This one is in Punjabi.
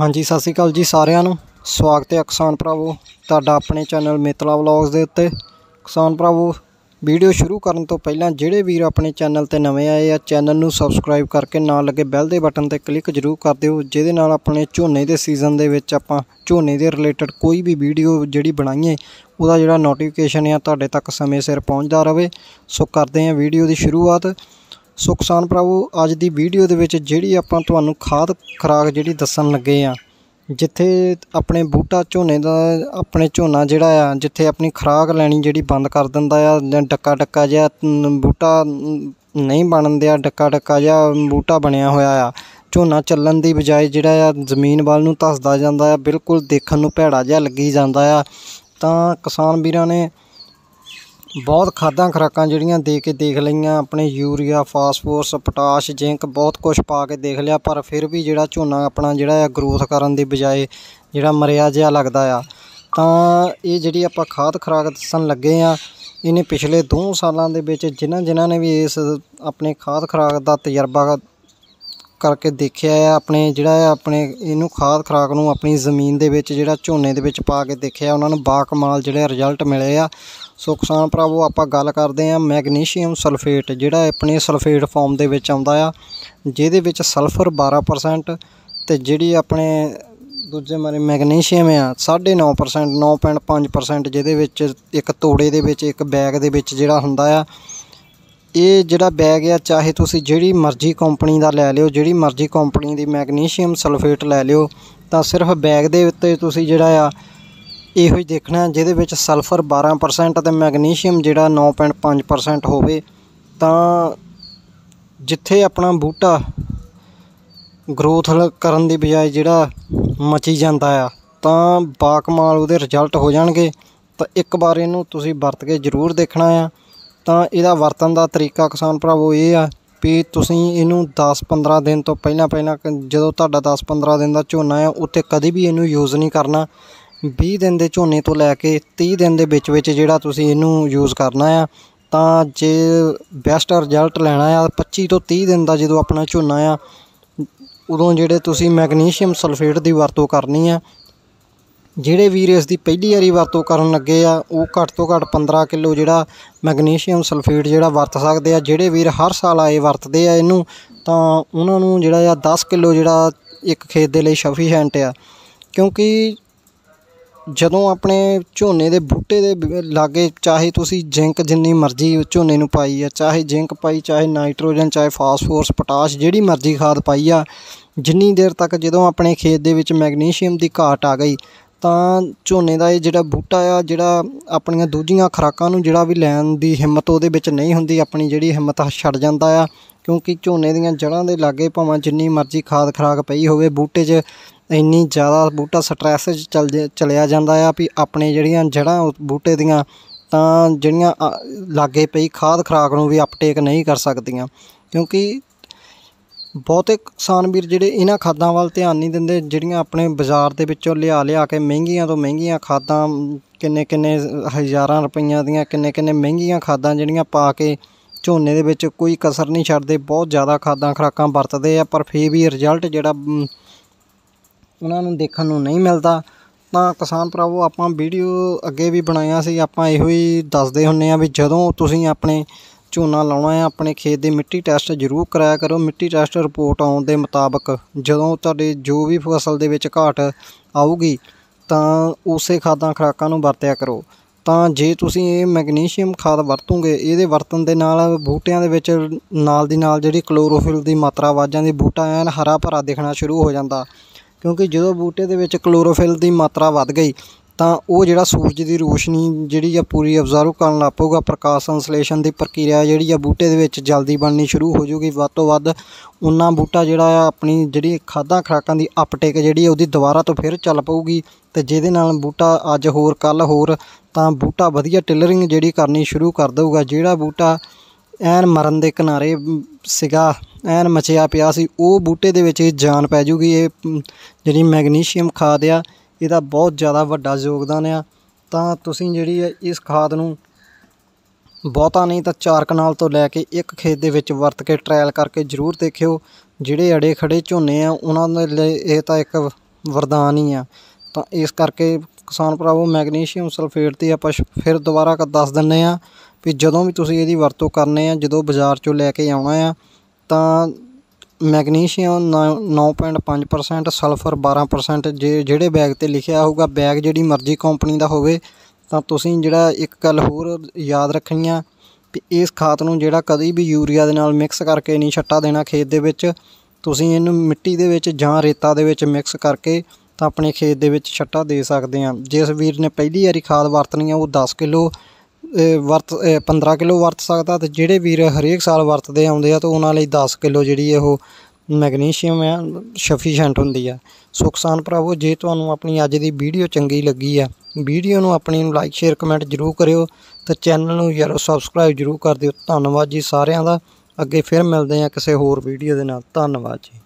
ਹਾਂਜੀ ਸਤਿ ਸ਼੍ਰੀ ਅਕਾਲ ਜੀ ਸਾਰਿਆਂ ਨੂੰ ਸਵਾਗਤ ਹੈ ਕਿਸਾਨ ਭਰਾਵੋ ਤੁਹਾਡਾ ਆਪਣੇ ਚੈਨਲ ਮਿਤਲਾ ਵਲੌਗਸ ਦੇ ਉੱਤੇ ਕਿਸਾਨ ਭਰਾਵੋ ਵੀਡੀਓ ਸ਼ੁਰੂ ਕਰਨ ਤੋਂ ਪਹਿਲਾਂ ਜਿਹੜੇ ਵੀਰ ਆਪਣੇ ਚੈਨਲ ਤੇ ਨਵੇਂ ਆਏ ਆ ਚੈਨਲ ਨੂੰ ਸਬਸਕ੍ਰਾਈਬ ਕਰਕੇ ਨਾਲ ਲੱਗੇ ਬੈਲ ਦੇ ਬਟਨ ਤੇ ਕਲਿੱਕ ਜ਼ਰੂਰ ਕਰ ਦਿਓ ਜਿਹਦੇ ਨਾਲ ਆਪਣੇ ਝੋਨੇ ਦੇ ਸੀਜ਼ਨ ਦੇ ਵਿੱਚ ਆਪਾਂ ਝੋਨੇ ਦੇ ਰਿਲੇਟਡ ਕੋਈ ਵੀ ਵੀਡੀਓ ਜਿਹੜੀ ਬਣਾਈਏ ਉਹਦਾ ਜਿਹੜਾ ਨੋਟੀਫਿਕੇਸ਼ਨ ਆ ਤੁਹਾਡੇ ਤੱਕ ਸਮੇਂ ਸਿਰ ਪਹੁੰਚਦਾ ਰਹੇ ਸੋ ਕਰਦੇ ਆ ਵੀਡੀਓ ਦੀ ਸ਼ੁਰੂਆਤ ਸੋ ਕਿਸਾਨ ਭਰਾਵੋ ਅੱਜ ਦੀ ਵੀਡੀਓ ਦੇ ਵਿੱਚ ਜਿਹੜੀ ਆਪਾਂ ਤੁਹਾਨੂੰ ਖਾਦ ਖਰਾਕ ਜਿਹੜੀ ਦੱਸਣ ਲੱਗੇ ਆ ਜਿੱਥੇ ਆਪਣੇ ਬੂਟਾ ਝੋਨੇ ਦਾ ਆਪਣੇ ਝੋਨਾ ਜਿਹੜਾ ਆ ਜਿੱਥੇ ਆਪਣੀ ਖਰਾਕ ਲੈਣੀ ਜਿਹੜੀ ਬੰਦ ਕਰ ਦਿੰਦਾ ਆ ਜਾਂ ਡੱਕਾ ਡੱਕਾ ਜਿਹਾ ਬੂਟਾ ਨਹੀਂ ਬਣਨ ਦਿਆ ਡੱਕਾ ਡੱਕਾ ਜਿਹਾ ਬੂਟਾ ਬਣਿਆ ਹੋਇਆ ਆ ਝੋਨਾ ਚੱਲਣ ਦੀ ਬਜਾਏ ਜਿਹੜਾ ਆ ਜ਼ਮੀਨ ਵੱਲ ਨੂੰ ਧੱਸਦਾ ਜਾਂਦਾ ਆ ਬਿਲਕੁਲ ਦੇਖਣ ਨੂੰ ਭੈੜਾ ਜਿਹਾ ਲੱਗੀ ਜਾਂਦਾ ਆ ਤਾਂ ਕਿਸਾਨ ਵੀਰਾਂ ਨੇ ਬਹੁਤ ਖਾਦਾਂ ਖਰਾਕਾਂ ਜਿਹੜੀਆਂ ਦੇ ਕੇ ਦੇਖ ਲਈਆਂ ਆਪਣੇ ਯੂਰੀਆ ਫਾਸਫੋਰਸ ਪੋਟਾਸ਼ ਜ਼ਿੰਕ ਬਹੁਤ ਕੁਝ ਪਾ ਕੇ ਦੇਖ ਲਿਆ ਪਰ ਫਿਰ ਵੀ ਜਿਹੜਾ ਝੋਨਾ ਆਪਣਾ ਜਿਹੜਾ ਆ ਗਰੋਥ ਕਰਨ ਦੀ ਬਜਾਏ ਜਿਹੜਾ ਮਰਿਆ ਜਿਹਾ ਲੱਗਦਾ ਆ ਤਾਂ ਇਹ ਜਿਹੜੀ ਆਪਾਂ ਖਾਦ ਖਰਾਕ ਦੱਸਣ ਲੱਗੇ ਆ ਇਹਨੇ ਪਿਛਲੇ 2 ਸਾਲਾਂ ਦੇ ਵਿੱਚ ਜਿਨ੍ਹਾਂ ਜਿਨ੍ਹਾਂ ਨੇ ਵੀ ਇਸ ਆਪਣੇ ਖਾਦ ਖਰਾਕ ਦਾ ਤਜਰਬਾ ਕਰਕੇ ਦੇਖਿਆ ਆ ਆਪਣੇ ਜਿਹੜਾ ਆਪਣੇ ਇਹਨੂੰ ਖਾਦ ਖਰਾਕ ਨੂੰ ਆਪਣੀ ਜ਼ਮੀਨ ਦੇ ਵਿੱਚ ਜਿਹੜਾ ਝੋਨੇ ਦੇ ਵਿੱਚ ਪਾ ਕੇ ਦੇਖਿਆ ਉਹਨਾਂ ਨੂੰ ਬਾਕਮਾਲ ਜਿਹੜੇ ਰਿਜ਼ਲਟ ਮਿਲੇ ਆ ਸੋ ਕਿਸਾਨ ਭਰਾਵੋ ਆਪਾਂ ਗੱਲ ਕਰਦੇ ਆ ਮੈਗਨੀਸ਼ੀਅਮ ਸਲਫੇਟ ਜਿਹੜਾ ਆਪਣੇ ਸਲਫੇਟ ਫਾਰਮ ਦੇ ਵਿੱਚ ਆਉਂਦਾ ਆ ਜਿਹਦੇ ਵਿੱਚ ਸਲਫਰ 12% ਤੇ ਜਿਹੜੀ ਆਪਣੇ ਦੂਜੇ ਮਾਰੇ ਮੈਗਨੀਸ਼ੀਅਮ ਆ 9.5% 9.5% ਜਿਹਦੇ ਵਿੱਚ ਇੱਕ ਤੋੜੇ ਦੇ ਵਿੱਚ ਇੱਕ ਬੈਗ ਦੇ ਵਿੱਚ ਜਿਹੜਾ ਹੁੰਦਾ ਆ ਇਹ ਜਿਹੜਾ ਬੈਗ ਆ ਚਾਹੇ ਤੁਸੀਂ ਜਿਹੜੀ ਮਰਜ਼ੀ ਕੰਪਨੀ ਦਾ ਲੈ ਲਿਓ ਜਿਹੜੀ ਮਰਜ਼ੀ ਕੰਪਨੀ ਦੀ ਮੈਗਨੀਸ਼ੀਅਮ ਸਲਫੇਟ ਲੈ ਲਿਓ ਤਾਂ ਸਿਰਫ ਬੈਗ ਦੇ ਉੱਤੇ ਤੁਸੀਂ ਜਿਹੜਾ ਆ ਇਹੋ ਹੀ ਦੇਖਣਾ ਜਿਹਦੇ ਵਿੱਚ ਸਲਫਰ 12% ਤੇ ਮੈਗਨੀਸ਼ੀਅਮ ਜਿਹੜਾ 9.5% ਹੋਵੇ ਤਾਂ ਜਿੱਥੇ ਆਪਣਾ ਬੂਟਾ ਗਰੋਥ ਕਰਨ ਦੀ ਬਜਾਏ ਜਿਹੜਾ ਮਚੀ ਜਾਂਦਾ ਆ ਤਾਂ ਬਾਕਮਾਲ ਉਹਦੇ ਰਿਜ਼ਲਟ ਹੋ ਜਾਣਗੇ ਤਾਂ ਇੱਕ ਵਾਰ ਇਹਨੂੰ ਤੁਸੀਂ ਵਰਤ ਕੇ ਜ਼ਰੂਰ ਦੇਖਣਾ ਆ ਤਾਂ ਇਹਦਾ ਵਰਤਨ ਦਾ ਤਰੀਕਾ ਕਿਸਾਨ ਭਰਾਵੋ ਇਹ ਆ ਵੀ ਤੁਸੀਂ ਇਹਨੂੰ 10-15 ਦਿਨ ਤੋਂ ਪਹਿਲਾਂ ਪਹਿਲਾਂ ਜਦੋਂ ਤੁਹਾਡਾ 10-15 ਦਿਨ ਦਾ ਝੋਨਾ ਆ ਉੱਥੇ ਕਦੇ ਵੀ ਇਹਨੂੰ ਯੂਜ਼ ਨਹੀਂ ਕਰਨਾ 20 ਦਿਨ ਦੇ ਝੋਨੇ ਤੋਂ ਲੈ ਕੇ 30 ਦਿਨ ਦੇ ਵਿੱਚ ਵਿੱਚ ਜਿਹੜਾ ਤੁਸੀਂ ਇਹਨੂੰ ਯੂਜ਼ ਕਰਨਾ ਆ ਤਾਂ ਜੇ ਬੈਸਟ ਰਿਜ਼ਲਟ ਲੈਣਾ ਆ 25 ਤੋਂ 30 ਦਿਨ ਦਾ ਜਦੋਂ ਆਪਣਾ ਝੋਨਾ ਆ ਉਦੋਂ ਜਿਹੜੇ ਤੁਸੀਂ ਮੈਗਨੀਸ਼ੀਅਮ ਸਲਫੇਟ ਦੀ ਵਰਤੋਂ ਕਰਨੀ ਆ ਜਿਹੜੇ ਵੀਰ ਇਸ ਦੀ ਪਹਿਲੀ ਵਾਰੀ ਵਰਤੋਂ ਕਰਨ ਲੱਗੇ ਆ ਉਹ ਘੱਟ ਤੋਂ ਘੱਟ 15 ਕਿਲੋ ਜਿਹੜਾ ਮੈਗਨੀਸ਼ੀਅਮ ਸਲਫੇਟ ਜਿਹੜਾ ਵਰਤ ਸਕਦੇ ਆ ਜਿਹੜੇ ਵੀਰ ਹਰ ਸਾਲ ਆਏ ਵਰਤਦੇ ਆ ਇਹਨੂੰ ਤਾਂ ਉਹਨਾਂ ਨੂੰ ਜਿਹੜਾ ਆ 10 ਕਿਲੋ ਜਿਹੜਾ ਇੱਕ ਖੇਤ ਦੇ ਲਈ ਸਫੀਸ਼ੀਐਂਟ ਆ ਕਿਉਂਕਿ ਜਦੋਂ ਆਪਣੇ ਝੋਨੇ ਦੇ ਬੂਟੇ ਦੇ ਲਾਗੇ ਚਾਹੇ ਤੁਸੀਂ ਜ਼ਿੰਕ ਜਿੰਨੀ ਮਰਜ਼ੀ ਝੋਨੇ ਨੂੰ ਪਾਈ ਆ ਚਾਹੇ ਜ਼ਿੰਕ ਪਾਈ ਚਾਹੇ ਨਾਈਟ੍ਰੋਜਨ ਚਾਹੇ ਫਾਸਫੋਰਸ ਪੋਟਾਸ਼ ਜਿਹੜੀ ਮਰਜ਼ੀ ਖਾਦ ਪਾਈ ਆ ਜਿੰਨੀ ਦੇਰ ਤੱਕ ਜਦੋਂ ਆਪਣੇ ਖੇਤ ਦੇ ਵਿੱਚ ਮੈਗਨੀਸ਼ੀਅਮ ਦੀ ਘਾਟ ਆ ਗਈ ਤਾਂ ਝੋਨੇ ਦਾ ਇਹ ਜਿਹੜਾ ਬੂਟਾ ਆ ਜਿਹੜਾ ਆਪਣੀਆਂ ਦੂਜੀਆਂ ਖਰਾਕਾਂ ਨੂੰ ਜਿਹੜਾ ਵੀ ਲੈਣ ਦੀ ਹਿੰਮਤ ਉਹਦੇ ਵਿੱਚ ਨਹੀਂ ਹੁੰਦੀ ਆਪਣੀ ਜਿਹੜੀ ਹਿੰਮਤ ਛੱਡ ਜਾਂਦਾ ਆ ਕਿਉਂਕਿ ਝੋਨੇ ਦੀਆਂ ਜੜ੍ਹਾਂ ਦੇ ਲਾਗੇ ਭਾਵੇਂ ਜਿੰਨੀ ਮਰਜ਼ੀ ਖਾਦ ਖਰਾਕ ਪਈ ਹੋਵੇ ਬੂਟੇ 'ਚ ਇੰਨੀ ਜ਼ਿਆਦਾ ਬੂਟਾ ਸਟ੍ਰੈਸ 'ਚ ਚੱਲ ਚਲਿਆ ਜਾਂਦਾ ਆ ਵੀ ਆਪਣੇ ਜਿਹੜੀਆਂ ਜੜ੍ਹਾਂ ਬੂਟੇ ਦੀਆਂ ਤਾਂ ਜਿਹੜੀਆਂ ਲਾਗੇ ਪਈ ਖਾਦ ਖਰਾਕ ਨੂੰ ਵੀ ਅਪਟੇਕ ਨਹੀਂ ਕਰ ਸਕਦੀਆਂ ਕਿਉਂਕਿ ਬਹੁਤੇ ਕਿਸਾਨ ਵੀਰ ਜਿਹੜੇ ਇਹਨਾਂ ਖਾਦਾਂ ਵੱਲ ਧਿਆਨ ਨਹੀਂ ਦਿੰਦੇ ਜਿਹੜੀਆਂ ਆਪਣੇ ਬਾਜ਼ਾਰ ਦੇ ਵਿੱਚੋਂ ਲਿਆ ਲਿਆ ਕੇ ਮਹਿੰਗੀਆਂ ਤੋਂ ਮਹਿੰਗੀਆਂ ਖਾਦਾਂ ਕਿੰਨੇ ਕਿੰਨੇ ਹਜ਼ਾਰਾਂ ਰੁਪਈਆਂ ਦੀਆਂ ਕਿੰਨੇ ਕਿੰਨੇ ਮਹਿੰਗੀਆਂ ਖਾਦਾਂ ਜਿਹੜੀਆਂ ਪਾ ਕੇ ਝੋਨੇ ਦੇ ਵਿੱਚ ਕੋਈ ਕਸਰ ਨਹੀਂ ਛੱਡਦੇ ਬਹੁਤ ਜ਼ਿਆਦਾ ਖਾਦਾਂ ਖਰਾਕਾਂ ਵਰਤਦੇ ਆ ਪਰ ਫੇਰ ਵੀ ਰਿਜ਼ਲਟ ਜਿਹੜਾ ਉਹਨਾਂ ਨੂੰ ਦੇਖਣ ਨੂੰ ਨਹੀਂ ਮਿਲਦਾ ਤਾਂ ਕਿਸਾਨ ਭਰਾਵੋ ਆਪਾਂ ਵੀਡੀਓ ਅੱਗੇ ਵੀ ਬਣਾਇਆ ਸੀ ਆਪਾਂ ਇਹੋ ਹੀ ਦੱਸਦੇ ਹੁੰਨੇ ਆ ਵੀ ਜਦੋਂ ਤੁਸੀਂ ਆਪਣੇ ਝੋਨਾ ਲਾਉਣਾ ਹੈ ਆਪਣੇ ਖੇਤ ਦੀ ਮਿੱਟੀ ਟੈਸਟ ਜ਼ਰੂਰ ਕਰਾਇਆ ਕਰੋ ਮਿੱਟੀ ਟੈਸਟ ਰਿਪੋਰਟ ਆਉਣ ਦੇ ਮੁਤਾਬਕ ਜਦੋਂ ਤੁਹਾਡੇ ਜੋ ਵੀ ਫਸਲ ਦੇ ਵਿੱਚ ਘਾਟ ਆਊਗੀ ਤਾਂ ਉਸੇ ਖਾਦਾਂ ਖਰਾਕਾਂ ਨੂੰ ਵਰਤਿਆ ਕਰੋ ਤਾਂ ਜੇ ਤੁਸੀਂ ਇਹ ਮੈਗਨੀਸ਼ੀਅਮ ਖਾਦ ਵਰਤੋਗੇ ਇਹਦੇ ਵਰਤਨ ਦੇ ਨਾਲ ਬੂਟਿਆਂ ਦੇ ਵਿੱਚ ਨਾਲ ਦੀ ਨਾਲ ਜਿਹੜੀ ਕਲੋਰੋਫਿਲ ਦੀ ਮਾਤਰਾ ਵੱਧ ਜਾਂਦੀ ਬੂਟਾ ਐਨ ਹਰਾ ਭਰਾ ਦਿਖਣਾ ਸ਼ੁਰੂ ਹੋ ਜਾਂਦਾ ਕਿਉਂਕਿ ਜਦੋਂ ਬੂਟੇ ਦੇ ਵਿੱਚ ਕਲੋਰੋਫਿਲ ਦੀ ਮਾਤਰਾ ਵੱਧ ਗਈ ਤਾਂ ਉਹ ਜਿਹੜਾ ਸੂਰਜ ਦੀ ਰੋਸ਼ਨੀ ਜਿਹੜੀ ਆ ਪੂਰੀ ਅਬਜ਼ਰਵ ਕਰਨ ਲੱਗ ਪਊਗਾ ਪ੍ਰਕਾਸ਼ ਸੰਸ਼ਲੇਸ਼ਨ ਦੀ ਪ੍ਰਕਿਰਿਆ ਜਿਹੜੀ ਆ ਬੂਟੇ ਦੇ ਵਿੱਚ ਜਲਦੀ ਬਣਨੀ ਸ਼ੁਰੂ ਹੋ ਜੂਗੀ ਵੱਧ ਤੋਂ ਵੱਧ ਉਹਨਾਂ ਬੂਟਾ ਜਿਹੜਾ ਆ ਆਪਣੀ ਜਿਹੜੀ ਖਾਦਾਂ ਖਰਾਕਾਂ ਦੀ ਅਪਟੇਕ ਜਿਹੜੀ ਆ ਉਹਦੀ ਦੁਬਾਰਾ ਤੋਂ ਫਿਰ ਚੱਲ ਪਊਗੀ ਤੇ ਜਿਹਦੇ ਨਾਲ ਬੂਟਾ ਅੱਜ ਹੋਰ ਕੱਲ ਹੋਰ ਤਾਂ ਬੂਟਾ ਵਧੀਆ ਟਿਲਰਿੰਗ ਜਿਹੜੀ ਕਰਨੀ ਸ਼ੁਰੂ ਕਰ ਦੇਊਗਾ ਜਿਹੜਾ ਬੂਟਾ ਐਨ ਮਰਨ ਦੇ ਕਿਨਾਰੇ ਸਿਗਾ ਐਨ ਮਚਿਆ ਪਿਆ ਸੀ ਉਹ ਬੂਟੇ ਦੇ ਵਿੱਚ ਜਾਨ ਪੈ ਜੂਗੀ ਇਹ ਜਿਹੜੀ ਮੈਗਨੀਸ਼ੀਅਮ ਖਾਦ ਆ ਇਹਦਾ ਬਹੁਤ ਜ਼ਿਆਦਾ ਵੱਡਾ ਯੋਗਦਾਨ ਆ ਤਾਂ ਤੁਸੀਂ ਜਿਹੜੀ ਹੈ ਇਸ ਖਾਦ ਨੂੰ ਬਹੁਤਾ ਨਹੀਂ ਤਾਂ ਚਾਰ ਕਨਾਲ ਤੋਂ ਲੈ ਕੇ ਇੱਕ ਖੇਤ ਦੇ ਵਿੱਚ ਵਰਤ ਕੇ ਟ੍ਰਾਇਲ ਕਰਕੇ ਜ਼ਰੂਰ ਦੇਖਿਓ ਜਿਹੜੇ ਅੜੇ ਖੜੇ ਝੋਨੇ ਆ ਉਹਨਾਂ ਦੇ ਲਈ ਇਹ ਤਾਂ ਇੱਕ ਵਰਦਾਨ ਹੀ ਆ ਤਾਂ ਇਸ ਕਰਕੇ ਕਿਸਾਨ ਭਰਾਵੋ ਮੈਗਨੀਸ਼ੀਅਮ ਸਲਫੇਟ ਤੇ ਆਪਾਂ ਫਿਰ ਦੁਬਾਰਾ ਦੱਸ ਦਿੰਨੇ ਆ ਵੀ ਜਦੋਂ ਵੀ ਤੁਸੀਂ ਇਹਦੀ ਵਰਤੋਂ ਕਰਨੇ ਆ ਜਦੋਂ ਬਾਜ਼ਾਰ ਚੋਂ ਲੈ ਕੇ ਆਉਣਾ ਆ ਤਾਂ ਮੈਗਨੀਸ਼ੀਅਮ 9.5% ਸਲਫਰ 12% ਜੇ ਜਿਹੜੇ ਬੈਗ 'ਤੇ ਲਿਖਿਆ ਹੋਊਗਾ ਬੈਗ ਜਿਹੜੀ ਮਰਜ਼ੀ ਕੰਪਨੀ ਦਾ ਹੋਵੇ ਤਾਂ ਤੁਸੀਂ ਜਿਹੜਾ ਇੱਕ ਗੱਲ ਹੋਰ ਯਾਦ ਰੱਖਣੀ ਆ ਕਿ ਇਸ ਖਾਦ ਨੂੰ ਜਿਹੜਾ ਕਦੀ ਵੀ ਯੂਰੀਆ ਦੇ ਨਾਲ ਮਿਕਸ ਕਰਕੇ ਨਹੀਂ ਛੱਟਾ ਦੇਣਾ ਖੇਤ ਦੇ ਵਿੱਚ ਤੁਸੀਂ ਇਹਨੂੰ ਮਿੱਟੀ ਦੇ ਵਿੱਚ ਜਾਂ ਰੇਤਾ ਦੇ ਵਿੱਚ ਮਿਕਸ ਕਰਕੇ ਤਾਂ ਆਪਣੇ ਖੇਤ ਦੇ ਵਿੱਚ ਛੱਟਾ ਦੇ ਸਕਦੇ ਆ ਜਿਸ ਵੀਰ ਨੇ ਪਹਿਲੀ ਵਾਰੀ ਖਾਦ ਵਰਤਣੀ ਆ ਉਹ 10 ਕਿਲੋ ਵਰਤ 15 ਕਿਲੋ ਵਰਤ ਸਕਦਾ ਤੇ ਜਿਹੜੇ ਵੀਰ ਹਰੇਕ ਸਾਲ ਵਰਤਦੇ ਆਉਂਦੇ ਆ ਤਾਂ ਉਹਨਾਂ ਲਈ 10 ਕਿਲੋ ਜਿਹੜੀ ਇਹੋ ਮੈਗਨੀਸ਼ੀਅਮ ਆ ਸਫੀਸ਼ੀਐਂਟ ਹੁੰਦੀ ਆ ਸੁਖਸਾਨ ਪ੍ਰਭੂ ਜੇ ਤੁਹਾਨੂੰ ਆਪਣੀ ਅੱਜ ਦੀ ਵੀਡੀਓ ਚੰਗੀ ਲੱਗੀ ਆ ਵੀਡੀਓ ਨੂੰ ਆਪਣੀ ਨੂੰ ਲਾਈਕ ਸ਼ੇਅਰ ਕਮੈਂਟ ਜ਼ਰੂਰ ਕਰਿਓ ਤੇ ਚੈਨਲ ਨੂੰ ਯਾਰੋ ਸਬਸਕ੍ਰਾਈਬ ਜ਼ਰੂਰ ਕਰ ਦਿਓ ਧੰਨਵਾਦ ਜੀ ਸਾਰਿਆਂ ਦਾ ਅੱਗੇ ਫਿਰ ਮਿਲਦੇ ਆ ਕਿਸੇ ਹੋਰ ਵੀਡੀਓ ਦੇ ਨਾਲ ਧੰਨਵਾਦ ਜੀ